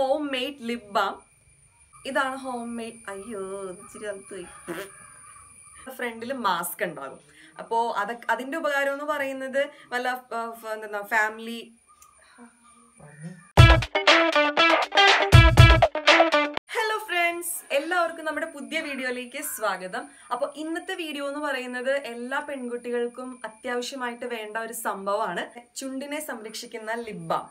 home made lip balm ഇതാണ് home made അയ്യോ ഇച്ചിരി തണുത്തുപോയി ഫ്രണ്ടിൽ മാസ്ക് ഉണ്ടാകും അപ്പോൾ അത് അതിൻ്റെ ഉപകാരം എന്ന് പറയുന്നത് വല്ല എന്താ ഫാമിലി ഹലോ ഫ്രണ്ട്സ് എല്ലാവർക്കും നമ്മുടെ പുതിയ വീഡിയോയിലേക്ക് സ്വാഗതം അപ്പോൾ ഇന്നത്തെ വീഡിയോ എന്ന് പറയുന്നത് എല്ലാ പെൺകുട്ടികൾക്കും അത്യാവശ്യമായിട്ട് വേണ്ട ഒരു സംഭവമാണ് ചുണ്ടിനെ സംരക്ഷിക്കുന്ന ലിബാം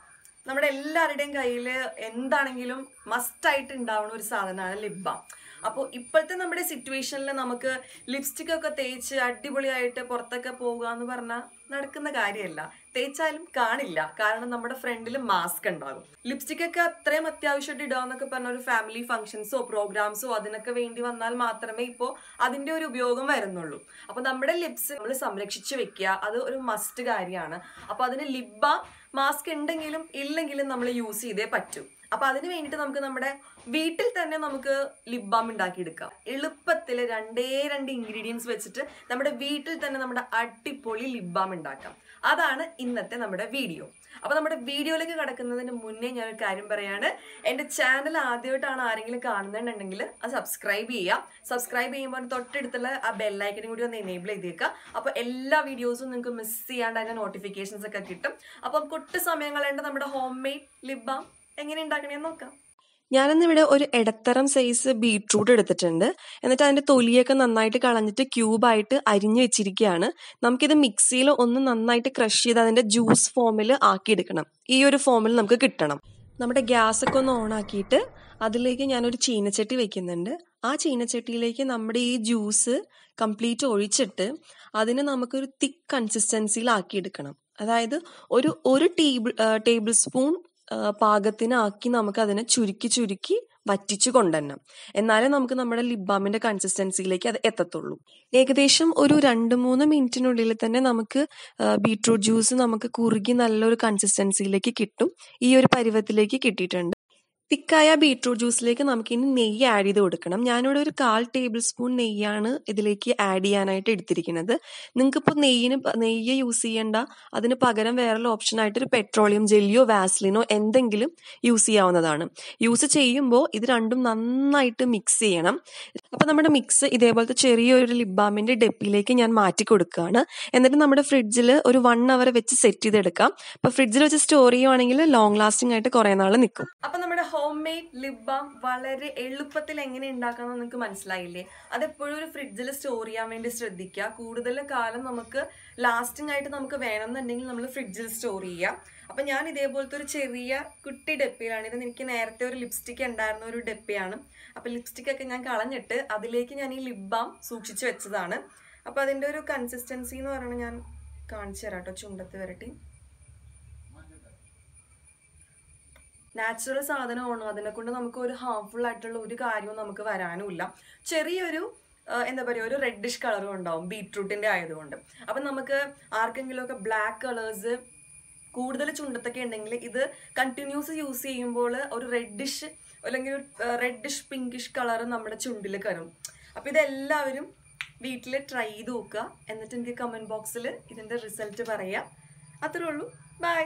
നമ്മുടെ എല്ലാവരുടെയും കയ്യിൽ എന്താണെങ്കിലും മസ്റ്റായിട്ട് ഉണ്ടാവുന്ന ഒരു സാധനമാണ് ലിപ് ബാം അപ്പോൾ ഇപ്പോഴത്തെ നമ്മുടെ സിറ്റുവേഷനിൽ നമുക്ക് ലിപ്സ്റ്റിക് ഒക്കെ തേച്ച് അടിപൊളിയായിട്ട് പുറത്തൊക്കെ പോകുക എന്ന് പറഞ്ഞാൽ നടക്കുന്ന കാര്യമല്ല തേച്ചാലും കാണില്ല കാരണം നമ്മുടെ ഫ്രണ്ടിൽ മാസ്ക് ഉണ്ടാകും ലിപ്സ്റ്റിക് ഒക്കെ അത്രയും അത്യാവശ്യമായിട്ട് എന്നൊക്കെ പറഞ്ഞ ഒരു ഫാമിലി ഫംഗ്ഷൻസോ പ്രോഗ്രാംസോ അതിനൊക്കെ വേണ്ടി വന്നാൽ മാത്രമേ ഇപ്പോൾ അതിൻ്റെ ഒരു ഉപയോഗം വരുന്നുള്ളൂ അപ്പോൾ നമ്മുടെ ലിപ്സ് നമ്മൾ സംരക്ഷിച്ചു വെക്കുക അത് ഒരു മസ്റ്റ് കാര്യമാണ് അപ്പോൾ അതിന് ലിബ മാസ്ക് ഉണ്ടെങ്കിലും ഇല്ലെങ്കിലും നമ്മൾ യൂസ് ചെയ്തേ പറ്റൂ അപ്പൊ അതിന് വേണ്ടിട്ട് നമുക്ക് നമ്മുടെ വീട്ടിൽ തന്നെ നമുക്ക് ലിപ് ബാം ഉണ്ടാക്കിയെടുക്കാം എളുപ്പത്തിൽ രണ്ടേ രണ്ട് ഇൻഗ്രീഡിയൻസ് വെച്ചിട്ട് നമ്മുടെ വീട്ടിൽ തന്നെ നമ്മുടെ അടിപൊളി ലിപ് ബാം ഉണ്ടാക്കാം അതാണ് ഇന്നത്തെ നമ്മുടെ വീഡിയോ അപ്പൊ നമ്മുടെ വീഡിയോയിലേക്ക് കടക്കുന്നതിന് മുന്നേ ഞാൻ ഒരു കാര്യം പറയാണ് എന്റെ ചാനൽ ആദ്യമായിട്ടാണ് ആരെങ്കിലും കാണുന്നുണ്ടെങ്കിൽ അത് സബ്സ്ക്രൈബ് ചെയ്യുക സബ്സ്ക്രൈബ് ചെയ്യുമ്പോൾ തൊട്ടടുത്തുള്ള ആ ബെല്ലൈക്കനും കൂടി ഒന്ന് എനേബിൾ ചെയ്തേക്കുക അപ്പൊ എല്ലാ വീഡിയോസും നിങ്ങൾക്ക് മിസ് ചെയ്യാണ്ട് അതിന്റെ നോട്ടിഫിക്കേഷൻസ് ഒക്കെ കിട്ടും അപ്പം കൊട്ടു സമയങ്ങളുണ്ട് നമ്മുടെ ഹോം മെയ്ഡ് ലിപ് ബാം എങ്ങനെ ഉണ്ടാക്കണേന്ന് നോക്കാം ഞാനിന്നിവിടെ ഒരു ഇടത്തരം സൈസ് ബീട്രൂട്ട് എടുത്തിട്ടുണ്ട് എന്നിട്ട് അതിന്റെ തൊലിയൊക്കെ നന്നായിട്ട് കളഞ്ഞിട്ട് ക്യൂബായിട്ട് അരിഞ്ഞു വെച്ചിരിക്കുകയാണ് നമുക്കിത് മിക്സിയിൽ ഒന്ന് നന്നായിട്ട് ക്രഷ് ചെയ്ത് അതിന്റെ ജ്യൂസ് ഫോമിൽ ആക്കിയെടുക്കണം ഈ ഒരു ഫോമിൽ നമുക്ക് കിട്ടണം നമ്മുടെ ഗ്യാസൊക്കെ ഒന്ന് ഓണാക്കിയിട്ട് അതിലേക്ക് ഞാനൊരു ചീനച്ചട്ടി വെക്കുന്നുണ്ട് ആ ചീനച്ചട്ടിയിലേക്ക് നമ്മുടെ ഈ ജ്യൂസ് കംപ്ലീറ്റ് ഒഴിച്ചിട്ട് അതിനെ നമുക്കൊരു തിക്ക് കൺസിസ്റ്റൻസിയിൽ ആക്കിയെടുക്കണം അതായത് ഒരു ഒരു ടേബിൾ ടേബിൾ സ്പൂൺ പാകത്തിനാക്കി അതിനെ ചുരുക്കി ചുരുക്കി വറ്റിച്ചു കൊണ്ടുവരണം എന്നാലേ നമുക്ക് നമ്മുടെ ലിബാമിന്റെ കൺസിസ്റ്റൻസിയിലേക്ക് അത് എത്തത്തുള്ളൂ ഏകദേശം ഒരു രണ്ട് മൂന്ന് മിനിറ്റിനുള്ളിൽ തന്നെ നമുക്ക് ബീട്രൂട്ട് ജ്യൂസ് നമുക്ക് കുറുകി നല്ലൊരു കൺസിസ്റ്റൻസിയിലേക്ക് കിട്ടും ഈ ഒരു പരുവത്തിലേക്ക് കിട്ടിയിട്ടുണ്ട് തിക്കായ ബീട്രൂട്ട് ജ്യൂസിലേക്ക് നമുക്ക് ഇനി നെയ്യ് ആഡ് ചെയ്ത് കൊടുക്കണം ഞാനിവിടെ ഒരു കാൽ ടേബിൾ സ്പൂൺ നെയ്യാണ് ഇതിലേക്ക് ആഡ് ചെയ്യാനായിട്ട് എടുത്തിരിക്കുന്നത് നിങ്ങൾക്കിപ്പോൾ നെയ്യിന് നെയ്യ് യൂസ് ചെയ്യേണ്ട അതിന് പകരം വേറെ ആയിട്ട് ഒരു പെട്രോളിയം ജെല്ലിയോ വാസ്ലിനോ എന്തെങ്കിലും യൂസ് ചെയ്യാവുന്നതാണ് യൂസ് ചെയ്യുമ്പോൾ ഇത് രണ്ടും നന്നായിട്ട് മിക്സ് ചെയ്യണം അപ്പോൾ നമ്മുടെ മിക്സ് ഇതേപോലത്തെ ചെറിയൊരു ലിബാമിൻ്റെ ഡെപ്പിലേക്ക് ഞാൻ മാറ്റി കൊടുക്കുകയാണ് എന്നിട്ട് നമ്മുടെ ഫ്രിഡ്ജിൽ ഒരു വൺ അവർ വെച്ച് സെറ്റ് ചെയ്തെടുക്കാം അപ്പോൾ ഫ്രിഡ്ജിൽ വെച്ച് സ്റ്റോർ ചെയ്യുവാണെങ്കിൽ ലോങ് ലാസ്റ്റിംഗ് ആയിട്ട് കുറേ നാൾ നിൽക്കും അപ്പോൾ നമ്മുടെ ഹോം മെയ്ഡ് ലിപ് ബാം വളരെ എളുപ്പത്തിൽ എങ്ങനെ ഉണ്ടാക്കാമെന്ന് നിങ്ങൾക്ക് മനസ്സിലായില്ലേ അതെപ്പോഴും ഒരു ഫ്രിഡ്ജിൽ സ്റ്റോർ ചെയ്യാൻ വേണ്ടി ശ്രദ്ധിക്കുക കൂടുതൽ കാലം നമുക്ക് ലാസ്റ്റിംഗ് ആയിട്ട് നമുക്ക് വേണമെന്നുണ്ടെങ്കിൽ നമ്മൾ ഫ്രിഡ്ജിൽ സ്റ്റോർ ചെയ്യുക അപ്പം ഞാൻ ഇതേപോലത്തെ ഒരു ചെറിയ കുട്ടി ഡെപ്പിയിലാണ് ഇത് എനിക്ക് നേരത്തെ ഒരു ലിപ്സ്റ്റിക് ഉണ്ടായിരുന്ന ഒരു ഡെപ്പിയാണ് അപ്പോൾ ലിപ്സ്റ്റിക് ഒക്കെ ഞാൻ കളഞ്ഞിട്ട് അതിലേക്ക് ഞാൻ ഈ ലിപ് ബാം സൂക്ഷിച്ചു വെച്ചതാണ് അപ്പോൾ അതിൻ്റെ ഒരു കൺസിസ്റ്റൻസി എന്ന് പറയുന്നത് ഞാൻ കാണിച്ചു തരാം കേട്ടോ ചുണ്ടത്ത് വരട്ടി നാച്ചുറൽ സാധനമാണോ അതിനെ കൊണ്ട് നമുക്ക് ഒരു ഹാർംഫുൾ ആയിട്ടുള്ള ഒരു കാര്യവും നമുക്ക് വരാനുമില്ല ചെറിയൊരു എന്താ പറയുക ഒരു റെഡിഷ് കളറും ഉണ്ടാവും ബീട്രൂട്ടിൻ്റെ ആയതുകൊണ്ട് അപ്പം നമുക്ക് ആർക്കെങ്കിലുമൊക്കെ ബ്ലാക്ക് കളേഴ്സ് കൂടുതൽ ചുണ്ടത്തൊക്കെ ഉണ്ടെങ്കിൽ ഇത് കണ്ടിന്യൂസ് യൂസ് ചെയ്യുമ്പോൾ ഒരു റെഡിഷ് അല്ലെങ്കിൽ ഒരു റെഡിഷ് പിങ്കിഷ് കളർ നമ്മുടെ ചുണ്ടിൽ കയറും അപ്പോൾ ഇതെല്ലാവരും വീട്ടിൽ ട്രൈ ചെയ്ത് നോക്കുക എന്നിട്ട് എനിക്ക് കമൻറ്റ് ബോക്സിൽ ഇതിൻ്റെ റിസൾട്ട് പറയുക അത്രേ ഉള്ളൂ ബൈ